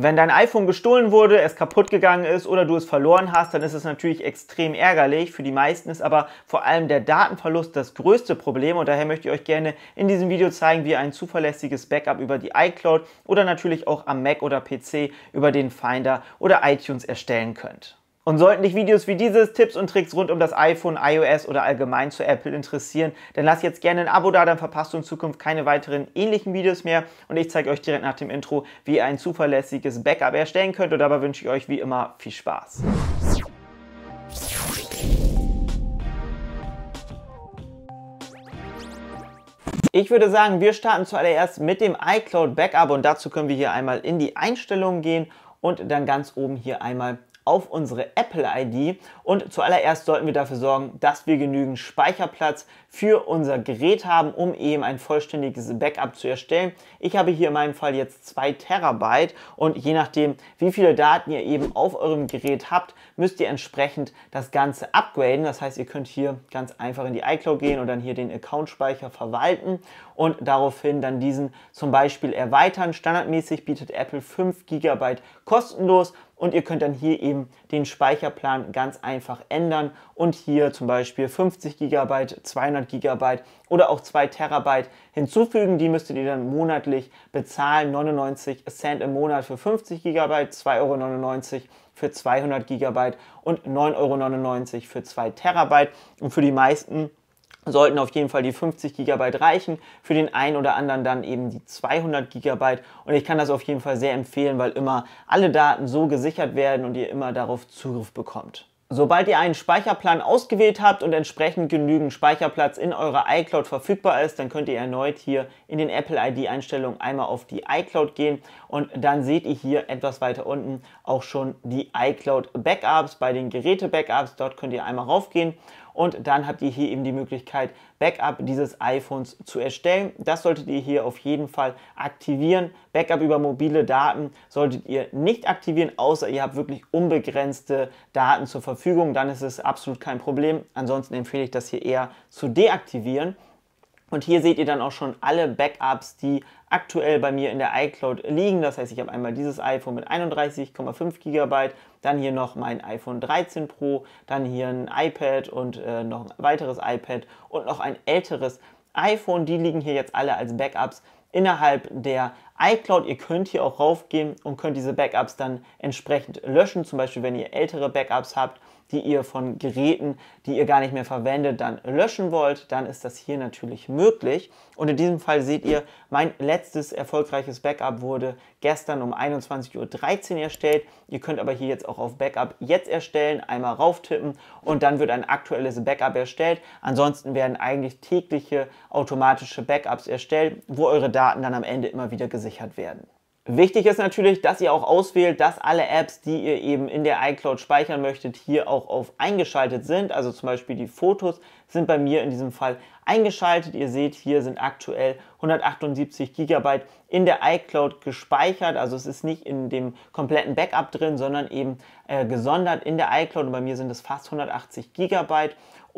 Wenn dein iPhone gestohlen wurde, es kaputt gegangen ist oder du es verloren hast, dann ist es natürlich extrem ärgerlich. Für die meisten ist aber vor allem der Datenverlust das größte Problem und daher möchte ich euch gerne in diesem Video zeigen, wie ihr ein zuverlässiges Backup über die iCloud oder natürlich auch am Mac oder PC über den Finder oder iTunes erstellen könnt. Und sollten dich Videos wie dieses, Tipps und Tricks rund um das iPhone, iOS oder allgemein zu Apple interessieren, dann lass jetzt gerne ein Abo da, dann verpasst du in Zukunft keine weiteren ähnlichen Videos mehr. Und ich zeige euch direkt nach dem Intro, wie ihr ein zuverlässiges Backup erstellen könnt. Und dabei wünsche ich euch wie immer viel Spaß. Ich würde sagen, wir starten zuallererst mit dem iCloud Backup und dazu können wir hier einmal in die Einstellungen gehen und dann ganz oben hier einmal auf unsere Apple-ID und zuallererst sollten wir dafür sorgen, dass wir genügend Speicherplatz für unser Gerät haben, um eben ein vollständiges Backup zu erstellen. Ich habe hier in meinem Fall jetzt 2 Terabyte und je nachdem, wie viele Daten ihr eben auf eurem Gerät habt, müsst ihr entsprechend das Ganze upgraden. Das heißt, ihr könnt hier ganz einfach in die iCloud gehen und dann hier den Account-Speicher verwalten und daraufhin dann diesen zum Beispiel erweitern. Standardmäßig bietet Apple 5 GB kostenlos und ihr könnt dann hier eben den Speicherplan ganz einfach ändern und hier zum Beispiel 50 GB, 200 GB oder auch 2 Terabyte hinzufügen. Die müsstet ihr dann monatlich bezahlen. 99 Cent im Monat für 50 GB, 2,99 Euro für 200 GB und 9,99 Euro für 2 Terabyte. Und für die meisten sollten auf jeden Fall die 50 GB reichen, für den einen oder anderen dann eben die 200 GB und ich kann das auf jeden Fall sehr empfehlen, weil immer alle Daten so gesichert werden und ihr immer darauf Zugriff bekommt. Sobald ihr einen Speicherplan ausgewählt habt und entsprechend genügend Speicherplatz in eurer iCloud verfügbar ist, dann könnt ihr erneut hier in den Apple ID-Einstellungen einmal auf die iCloud gehen und dann seht ihr hier etwas weiter unten auch schon die iCloud Backups bei den Geräte-Backups. Dort könnt ihr einmal raufgehen und dann habt ihr hier eben die Möglichkeit, Backup dieses iPhones zu erstellen. Das solltet ihr hier auf jeden Fall aktivieren. Backup über mobile Daten solltet ihr nicht aktivieren, außer ihr habt wirklich unbegrenzte Daten zur Verfügung. Dann ist es absolut kein Problem. Ansonsten empfehle ich das hier eher zu deaktivieren. Und hier seht ihr dann auch schon alle Backups, die aktuell bei mir in der iCloud liegen. Das heißt, ich habe einmal dieses iPhone mit 31,5 GB, dann hier noch mein iPhone 13 Pro, dann hier ein iPad und äh, noch ein weiteres iPad und noch ein älteres iPhone. Die liegen hier jetzt alle als Backups innerhalb der iCloud. Ihr könnt hier auch raufgehen und könnt diese Backups dann entsprechend löschen. Zum Beispiel, wenn ihr ältere Backups habt die ihr von Geräten, die ihr gar nicht mehr verwendet, dann löschen wollt, dann ist das hier natürlich möglich. Und in diesem Fall seht ihr, mein letztes erfolgreiches Backup wurde gestern um 21.13 Uhr erstellt. Ihr könnt aber hier jetzt auch auf Backup jetzt erstellen, einmal rauftippen und dann wird ein aktuelles Backup erstellt. Ansonsten werden eigentlich tägliche automatische Backups erstellt, wo eure Daten dann am Ende immer wieder gesichert werden. Wichtig ist natürlich, dass ihr auch auswählt, dass alle Apps, die ihr eben in der iCloud speichern möchtet, hier auch auf eingeschaltet sind. Also zum Beispiel die Fotos sind bei mir in diesem Fall eingeschaltet. Ihr seht, hier sind aktuell 178 GB in der iCloud gespeichert. Also es ist nicht in dem kompletten Backup drin, sondern eben äh, gesondert in der iCloud. Und bei mir sind es fast 180 GB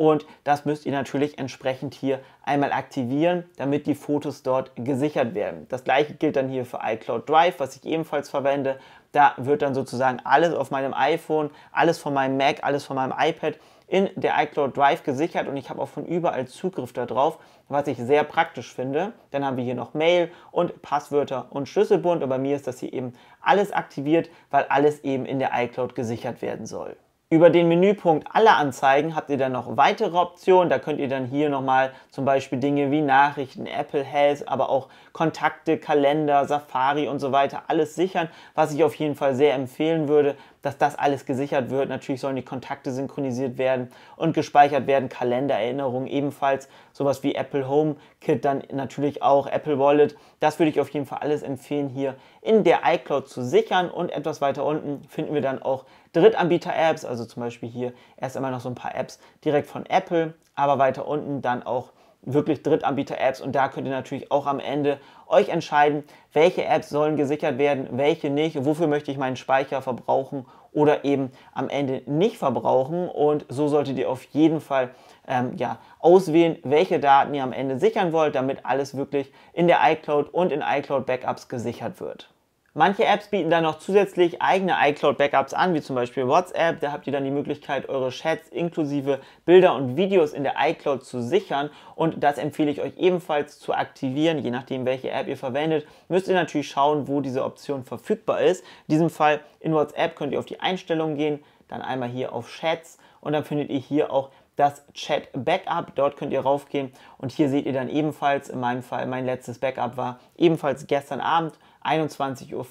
und das müsst ihr natürlich entsprechend hier einmal aktivieren, damit die Fotos dort gesichert werden. Das gleiche gilt dann hier für iCloud Drive, was ich ebenfalls verwende. Da wird dann sozusagen alles auf meinem iPhone, alles von meinem Mac, alles von meinem iPad in der iCloud Drive gesichert und ich habe auch von überall Zugriff darauf, was ich sehr praktisch finde. Dann haben wir hier noch Mail und Passwörter und Schlüsselbund und bei mir ist das hier eben alles aktiviert, weil alles eben in der iCloud gesichert werden soll. Über den Menüpunkt Alle Anzeigen habt ihr dann noch weitere Optionen. Da könnt ihr dann hier nochmal zum Beispiel Dinge wie Nachrichten, Apple Health, aber auch Kontakte, Kalender, Safari und so weiter alles sichern, was ich auf jeden Fall sehr empfehlen würde, dass das alles gesichert wird. Natürlich sollen die Kontakte synchronisiert werden und gespeichert werden, Kalendererinnerungen ebenfalls, sowas wie Apple Home Kit, dann natürlich auch Apple Wallet. Das würde ich auf jeden Fall alles empfehlen, hier in der iCloud zu sichern. Und etwas weiter unten finden wir dann auch Drittanbieter-Apps, also zum Beispiel hier erst einmal noch so ein paar Apps direkt von Apple, aber weiter unten dann auch wirklich Drittanbieter-Apps und da könnt ihr natürlich auch am Ende euch entscheiden, welche Apps sollen gesichert werden, welche nicht, wofür möchte ich meinen Speicher verbrauchen oder eben am Ende nicht verbrauchen und so solltet ihr auf jeden Fall ähm, ja, auswählen, welche Daten ihr am Ende sichern wollt, damit alles wirklich in der iCloud und in iCloud Backups gesichert wird. Manche Apps bieten dann noch zusätzlich eigene iCloud-Backups an, wie zum Beispiel WhatsApp. Da habt ihr dann die Möglichkeit, eure Chats inklusive Bilder und Videos in der iCloud zu sichern. Und das empfehle ich euch ebenfalls zu aktivieren. Je nachdem, welche App ihr verwendet, müsst ihr natürlich schauen, wo diese Option verfügbar ist. In diesem Fall in WhatsApp könnt ihr auf die Einstellungen gehen, dann einmal hier auf Chats und dann findet ihr hier auch das Chat Backup. Dort könnt ihr raufgehen und hier seht ihr dann ebenfalls, in meinem Fall, mein letztes Backup war ebenfalls gestern Abend, 21.05 Uhr.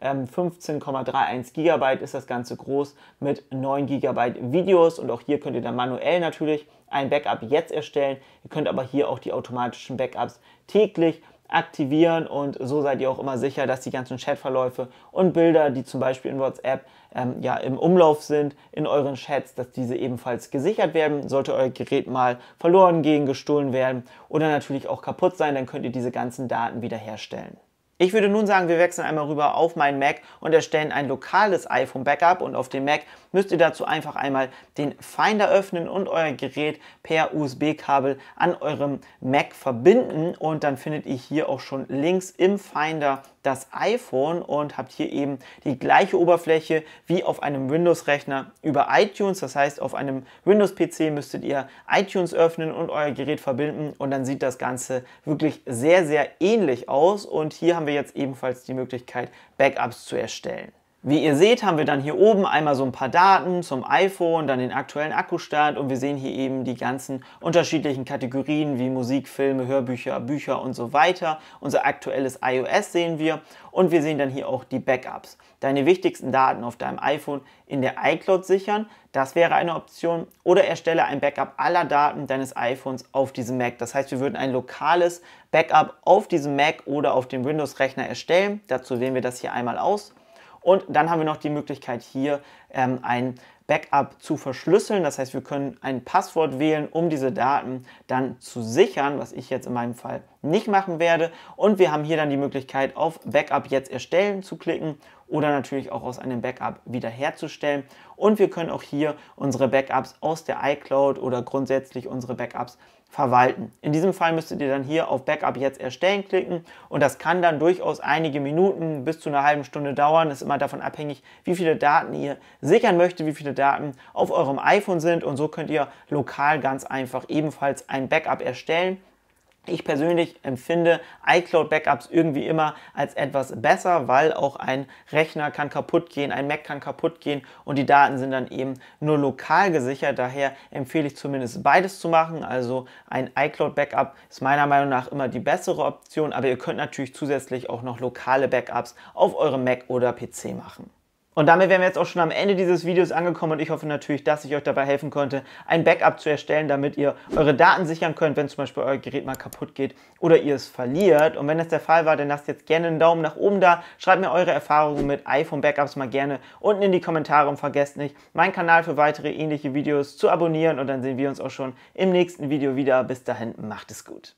15,31 ähm, GB ist das Ganze groß mit 9 GB Videos und auch hier könnt ihr dann manuell natürlich ein Backup jetzt erstellen. Ihr könnt aber hier auch die automatischen Backups täglich aktivieren und so seid ihr auch immer sicher, dass die ganzen Chatverläufe und Bilder, die zum Beispiel in WhatsApp ähm, ja im Umlauf sind, in euren Chats, dass diese ebenfalls gesichert werden. Sollte euer Gerät mal verloren gehen, gestohlen werden oder natürlich auch kaputt sein, dann könnt ihr diese ganzen Daten wiederherstellen. Ich würde nun sagen, wir wechseln einmal rüber auf meinen Mac und erstellen ein lokales iPhone Backup und auf dem Mac müsst ihr dazu einfach einmal den Finder öffnen und euer Gerät per USB-Kabel an eurem Mac verbinden und dann findet ihr hier auch schon links im Finder das iPhone und habt hier eben die gleiche Oberfläche wie auf einem Windows-Rechner über iTunes. Das heißt, auf einem Windows-PC müsstet ihr iTunes öffnen und euer Gerät verbinden und dann sieht das Ganze wirklich sehr, sehr ähnlich aus und hier haben wir jetzt ebenfalls die Möglichkeit, Backups zu erstellen. Wie ihr seht, haben wir dann hier oben einmal so ein paar Daten zum iPhone, dann den aktuellen Akkustand und wir sehen hier eben die ganzen unterschiedlichen Kategorien wie Musik, Filme, Hörbücher, Bücher und so weiter. Unser aktuelles iOS sehen wir und wir sehen dann hier auch die Backups. Deine wichtigsten Daten auf deinem iPhone in der iCloud sichern, das wäre eine Option. Oder erstelle ein Backup aller Daten deines iPhones auf diesem Mac. Das heißt, wir würden ein lokales Backup auf diesem Mac oder auf dem Windows-Rechner erstellen. Dazu wählen wir das hier einmal aus und dann haben wir noch die Möglichkeit hier ähm, ein Backup zu verschlüsseln. Das heißt, wir können ein Passwort wählen, um diese Daten dann zu sichern, was ich jetzt in meinem Fall nicht machen werde. Und wir haben hier dann die Möglichkeit, auf Backup jetzt erstellen zu klicken oder natürlich auch aus einem Backup wiederherzustellen. Und wir können auch hier unsere Backups aus der iCloud oder grundsätzlich unsere Backups verwalten. In diesem Fall müsstet ihr dann hier auf Backup jetzt erstellen klicken und das kann dann durchaus einige Minuten bis zu einer halben Stunde dauern. Ist immer davon abhängig, wie viele Daten ihr sichern möchtet, wie viele Daten auf eurem iPhone sind und so könnt ihr lokal ganz einfach ebenfalls ein Backup erstellen ich persönlich empfinde iCloud-Backups irgendwie immer als etwas besser, weil auch ein Rechner kann kaputt gehen, ein Mac kann kaputt gehen und die Daten sind dann eben nur lokal gesichert. Daher empfehle ich zumindest beides zu machen. Also ein iCloud-Backup ist meiner Meinung nach immer die bessere Option, aber ihr könnt natürlich zusätzlich auch noch lokale Backups auf eurem Mac oder PC machen. Und damit wären wir jetzt auch schon am Ende dieses Videos angekommen und ich hoffe natürlich, dass ich euch dabei helfen konnte, ein Backup zu erstellen, damit ihr eure Daten sichern könnt, wenn zum Beispiel euer Gerät mal kaputt geht oder ihr es verliert. Und wenn das der Fall war, dann lasst jetzt gerne einen Daumen nach oben da, schreibt mir eure Erfahrungen mit iPhone-Backups mal gerne unten in die Kommentare und vergesst nicht, meinen Kanal für weitere ähnliche Videos zu abonnieren und dann sehen wir uns auch schon im nächsten Video wieder. Bis dahin, macht es gut.